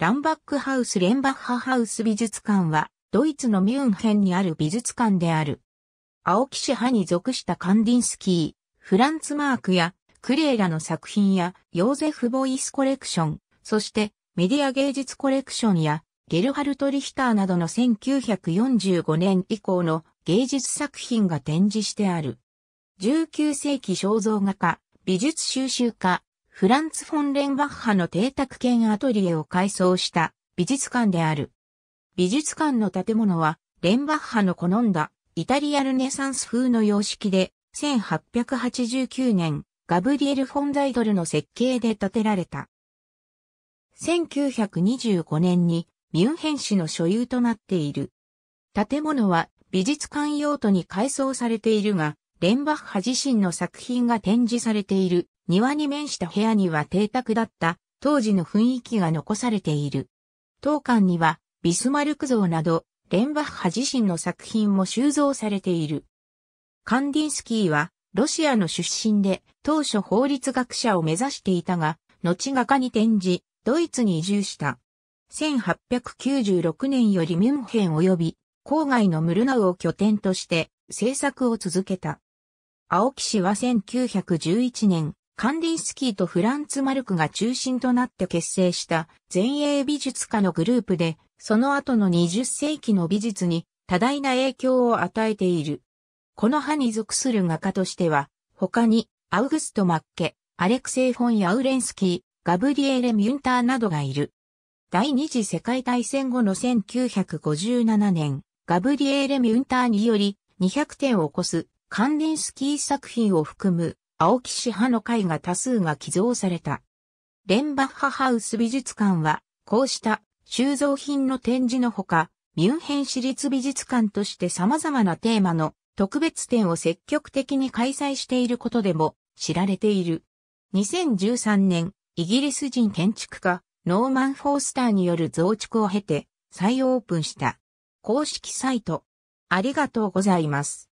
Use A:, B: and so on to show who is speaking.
A: ランバックハウス・レンバッハハウス美術館は、ドイツのミュンヘンにある美術館である。青木氏派に属したカンディンスキー、フランツ・マークや、クレーラの作品や、ヨーゼフ・ボイスコレクション、そしてメディア芸術コレクションや、ゲルハルト・リヒターなどの1945年以降の芸術作品が展示してある。19世紀肖像画家、美術収集家、フランツ・フォン・レンバッハの邸宅兼アトリエを改装した美術館である。美術館の建物は、レンバッハの好んだイタリアルネサンス風の様式で、1889年、ガブリエル・フォン・ザイドルの設計で建てられた。1925年にミュンヘン市の所有となっている。建物は美術館用途に改装されているが、レンバッハ自身の作品が展示されている庭に面した部屋には邸宅だった当時の雰囲気が残されている。当館にはビスマルク像などレンバッハ自身の作品も収蔵されている。カンディンスキーはロシアの出身で当初法律学者を目指していたが、後画家に転じ、ドイツに移住した。1896年よりミュンヘン及び郊外のムルナウを拠点として制作を続けた。青木氏は1911年、カンディンスキーとフランツ・マルクが中心となって結成した前衛美術家のグループで、その後の20世紀の美術に多大な影響を与えている。この派に属する画家としては、他にアウグスト・マッケ、アレクセイ・フォン・ヤウレンスキー、ガブリエレ・ミュンターなどがいる。第二次世界大戦後の1957年、ガブリエーレ・ミュンターにより200点を超すカンディンスキー作品を含む青木氏派の絵画多数が寄贈された。レンバッハハウス美術館は、こうした収蔵品の展示のほか、ミュンヘン市立美術館として様々なテーマの特別展を積極的に開催していることでも知られている。2013年、イギリス人建築家、ノーマン・フォースターによる増築を経て、再オープンした。公式サイト。ありがとうございます。